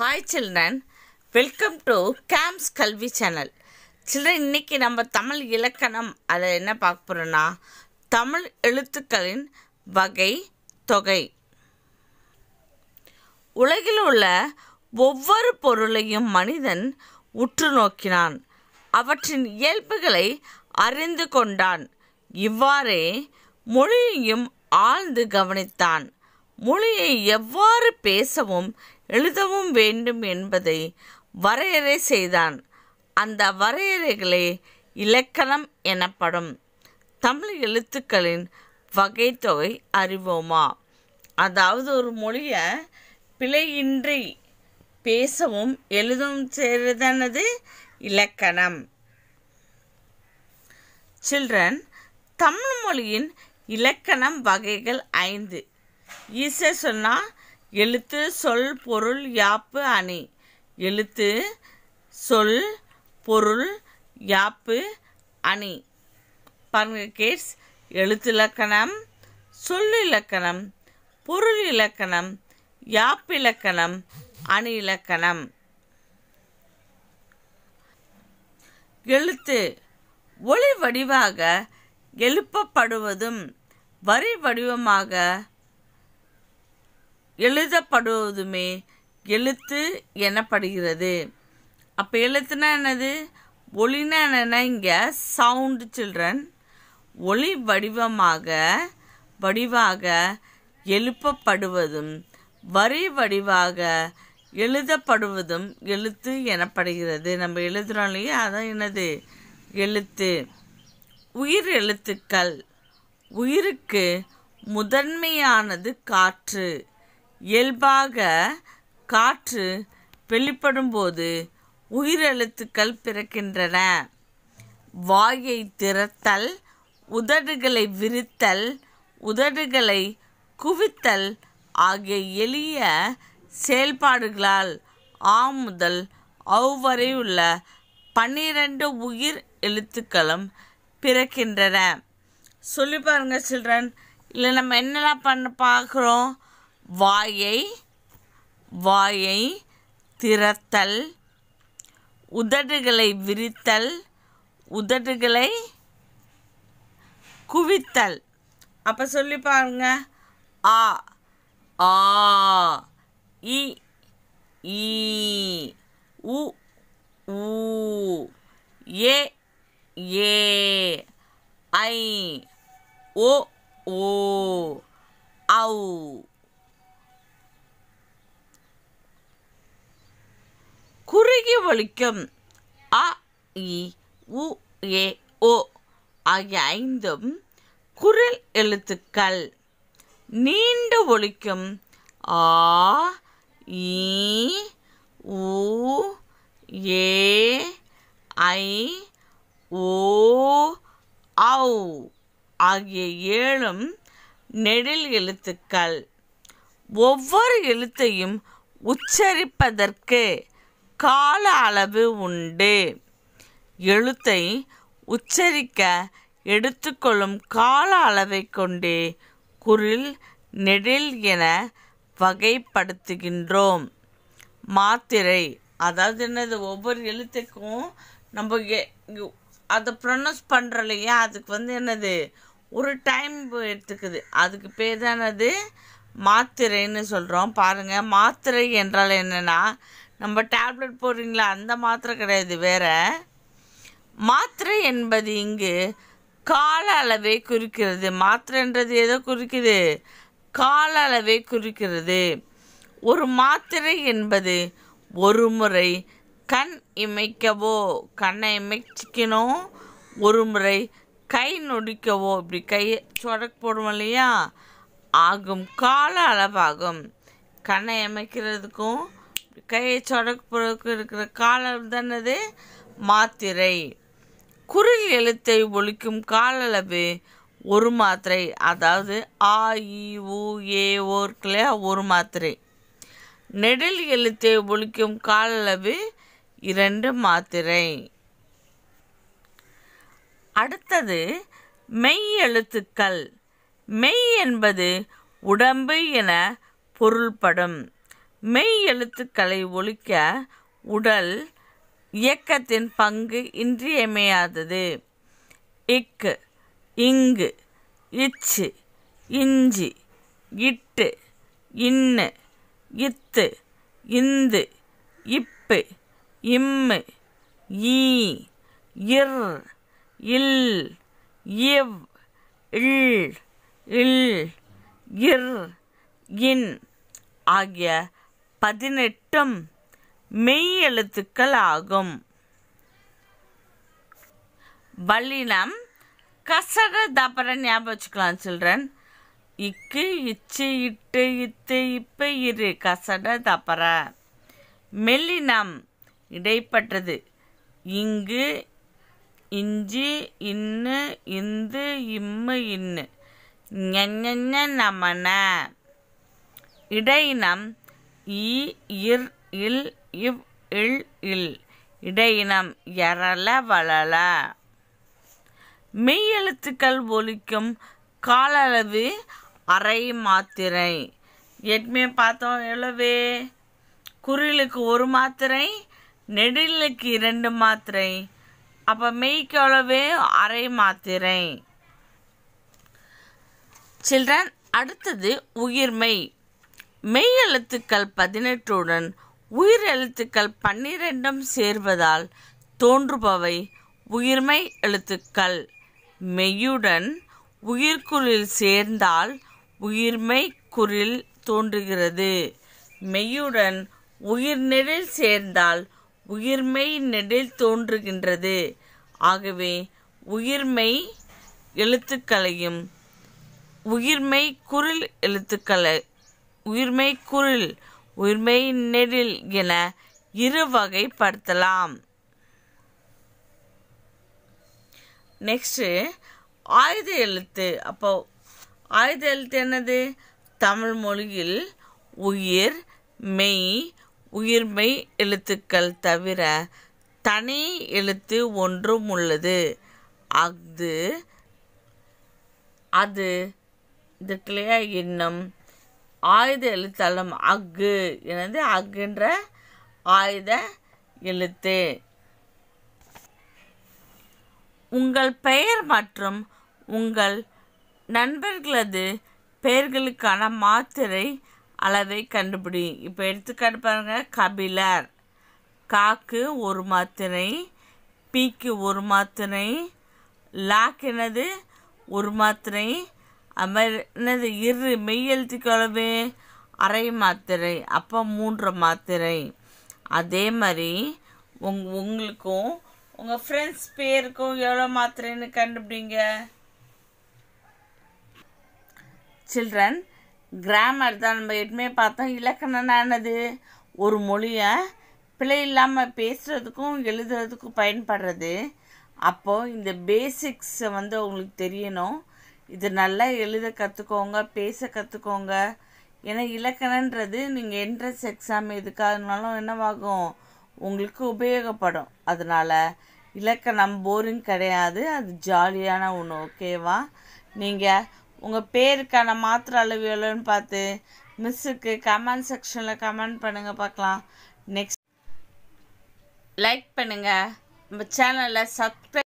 hi children welcome to games கல்வி channel children இன்றைக்கி நம்ம தமிழ் இலக்கணம் அதில் என்ன பார்க்க போகிறோன்னா தமிழ் எழுத்துக்களின் வகை தொகை உலகில் உள்ள ஒவ்வொரு பொருளையும் மனிதன் உற்று நோக்கினான் அவற்றின் இயல்புகளை அறிந்து கொண்டான் இவ்வாறே மொழியையும் ஆழ்ந்து கவனித்தான் மொழியை எவ்வாறு பேசவும் எழுதவும் வேண்டும் என்பதை வரையறை செய்தான் அந்த வரையறைகளே இலக்கணம் எனப்படும் தமிழ் எழுத்துக்களின் வகைத்தொகை அறிவோமா அதாவது ஒரு மொழியை பிழையின்றி பேசவும் எழுதவும் செய்வதானது இலக்கணம் சில்ட்ரன் தமிழ் மொழியின் இலக்கணம் வகைகள் ஐந்து ஈஸியாக சொன்னால் எழுத்து சொல் பொருள் யாப்பு அணி எழுத்து சொல் பொருள் யாப்பு அணி பாருங்கள் கேட்ஸ் எழுத்து இலக்கணம் சொல் இலக்கணம் பொருள் இலக்கணம் யாப்பிலக்கணம் அணி இலக்கணம் எழுத்து ஒளி வடிவாக எழுப்பப்படுவதும் வரி வடிவமாக எழுதப்படுவதுமே எழுத்து எனப்படுகிறது அப்போ எழுத்துனா என்னது ஒளினா என்னென்னா இங்கே சவுண்டு சில்ட்ரன் ஒளி வடிவமாக வடிவாக எழுப்பப்படுவதும் வரி வடிவாக எழுதப்படுவதும் எழுத்து எனப்படுகிறது நம்ம எழுதுகிறோம் இல்லையா அதான் என்னது எழுத்து உயிர் எழுத்துக்கள் உயிருக்கு முதன்மையானது காற்று இயல்பாக காற்று வெளிப்படும்போது உயிரெழுத்துக்கள் பிறக்கின்றன வாயை திறத்தல் உதடுகளை விரித்தல் உதடுகளை குவித்தல் ஆகிய எளிய செயல்பாடுகளால் ஆ முதல் அவ் வரை உள்ள பன்னிரண்டு உயிர் எழுத்துக்களும் பிறக்கின்றன சொல்லி பாருங்கள் சில்ட்ரன் இல்லை நம்ம என்னெல்லாம் பண்ண பார்க்குறோம் வாயை வாயை திறத்தல் உதடுகளை விரித்தல் உதடுகளை குவித்தல் அப்போ சொல்லி பாருங்க ஆ ஆ இ உ ஏ ஏ ஐ ஓ ஓ பிரதிபலிக்கும் அ இ உ ஏ ஓ ஆகிய ஐந்தும் குரல் எழுத்துக்கள் நீண்டு ஒழிக்கும் ஆ இ ஏ ஐ ஓ ஔ ஆகிய ஏழும் நெடில் எழுத்துக்கள் ஒவ்வொரு எழுத்தையும் உச்சரிப்பதற்கு கால அளவு உண்டு எழுத்தை உச்சரிக்க எடுத்துக்கொள்ளும் கால அளவை கொண்டே குரில் நெடில் என வகைப்படுத்துகின்றோம் மாத்திரை அதாவது என்னது ஒவ்வொரு எழுத்துக்கும் நம்ம அதை ப்ரொனவுஸ் பண்ணுற அதுக்கு வந்து என்னது ஒரு டைம் எடுத்துக்குது அதுக்கு பேர் என்னது மாத்திரைன்னு சொல்கிறோம் பாருங்கள் மாத்திரை என்றால் என்னென்னா நம்ம டேப்லெட் போடுறீங்களா அந்த மாத்திரை கிடையாது வேறு மாத்திரை என்பது இங்கு கால அளவை குறிக்கிறது மாத்திரைன்றது எதை குறிக்குது கால அளவை குறிக்கிறது ஒரு மாத்திரை என்பது ஒரு முறை கண் இமைக்கவோ கண்ணை இமைச்சிக்கணும் ஒரு முறை கை நொடிக்கவோ இப்படி கையை சொடக் போடுவோம் இல்லையா ஆகும் கால அளவாகும் கண்ணை அமைக்கிறதுக்கும் கையை சொடக்கு இருக்கிற காலம் தானது மாத்திரை குரல் எழுத்தை ஒழிக்கும் காலளவு ஒரு மாத்திரை அதாவது ஆ இ ஊ ஏ ஓர்க்கில் ஒரு மாத்திரை நெடில் எழுத்தை ஒழிக்கும் காலளவு இரண்டு மாத்திரை அடுத்தது மெய் எழுத்துக்கள் மெய் என்பது உடம்பு என பொருள்படும் மெய் எழுத்துக்களை ஒழிக்க உடல் இயக்கத்தின் பங்கு இன்றியமையாதது இக்கு இங்கு இச்சு இஞ்சி இட்டு இன்னு இத்து இந்து இப்பு இம்மு ஈ இர் இல் இவ் இல் இல் இர் இன் ஆகிய பதினெட்டும் மெய் எழுத்துக்கள் ஆகும் வல்லினம் கசட தபர ஞாபகம் வச்சுக்கலாம் சில்ட்ரன் இக்கு இச்சு இட்டு இத்து இப்ப இரு கசட தபர மெல்லினம் இடைப்பட்டது இங்கு இஞ்சி இன்னு இந்து இம்மு இன்னு நமன இடையினம் ஈ இர் இல் இவ் இல் இல் இடையினம் எறல வளல மெய்யெழுத்துக்கள் ஒலிக்கும் காலளவு அரை மாத்திரை எட்மே பார்த்தோம் எவ்வளவு குரிலுக்கு ஒரு மாத்திரை நெடிலுக்கு இரண்டு மாத்திரை அப்போ மெய்க்கு எவ்வளவு அரை மாத்திரை சில்ட்ரன் அடுத்தது உயிர்மை மெய் எழுத்துக்கள் பதினெட்டுடன் உயிர் எழுத்துக்கள் பன்னிரெண்டும் சேர்வதால் தோன்றுபவை உயிர்மை எழுத்துக்கள் மெய்யுடன் உயிர்குறில் சேர்ந்தால் உயிர்மை குறில் தோன்றுகிறது மெய்யுடன் உயிர் நெடில் சேர்ந்தால் உயிர்மை நெடில் தோன்றுகின்றது ஆகவே உயிர்மை எழுத்துக்களையும் உயிர்மை குரில் எழுத்துக்களை உயிர்மை குரில் உயிர்மை நெடில் என இரு வகைப்படுத்தலாம் நெக்ஸ்ட்டு ஆயுத எழுத்து அப்போ ஆயுத எழுத்து என்னது தமிழ் மொழியில் உயிர் மெய் உயிர்மை எழுத்துக்கள் தவிர தனி எழுத்து ஒன்றும் உள்ளது அது அது இதுக்குள்ளேயா இன்னும் ஆயுத எழுத்தாளம் அக்கு எனது அக்குன்ற ஆயுத எழுத்து உங்கள் பெயர் மற்றும் உங்கள் நண்பர்களது பெயர்களுக்கான மாத்திரை அளவை கண்டுபிடி இப்போ எடுத்துக்காட்டு பாருங்கள் கபிலர் காக்கு ஒரு மாத்திரை பீக்கு ஒரு மாத்திரை லாக் ஒரு மாத்திரை அமர் என்னது இரு மெய் எழுத்துக்களவு அரை மாத்திரை அப்போ மூன்று மாத்திரை அதே மாதிரி உங் உங்களுக்கும் உங்கள் ஃப்ரெண்ட்ஸ் பேருக்கும் எவ்வளோ மாத்திரைன்னு கண்டுபிடிங்க சில்ட்ரன் கிராமர் தான் நம்ம எப்பவுமே பார்த்தோம் இலக்கணனானது என்னது ஒரு மொழியை பிழை இல்லாமல் பேசுகிறதுக்கும் எழுதுறதுக்கும் பயன்படுறது அப்போது இந்த பேசிக்ஸை வந்து உங்களுக்கு தெரியணும் இது நல்லா எழுத கற்றுக்கோங்க பேச கற்றுக்கோங்க ஏன்னா இலக்கணன்றது நீங்கள் என்ட்ரன்ஸ் எக்ஸாம் எதுக்காகனாலும் என்னவாகும் உங்களுக்கு உபயோகப்படும் அதனால் இலக்கணம் போரிங் கிடையாது அது ஜாலியான ஒன்று ஓகேவா நீங்கள் உங்கள் பேருக்கான மாத்திர அளவு எவ்வளோன்னு பார்த்து மிஸ்ஸுக்கு கமெண்ட் செக்ஷனில் கமெண்ட் பண்ணுங்கள் பார்க்கலாம் நெக்ஸ்ட் லைக் பண்ணுங்கள் நம்ம சேனலில் சப்ஸ்கிரைப்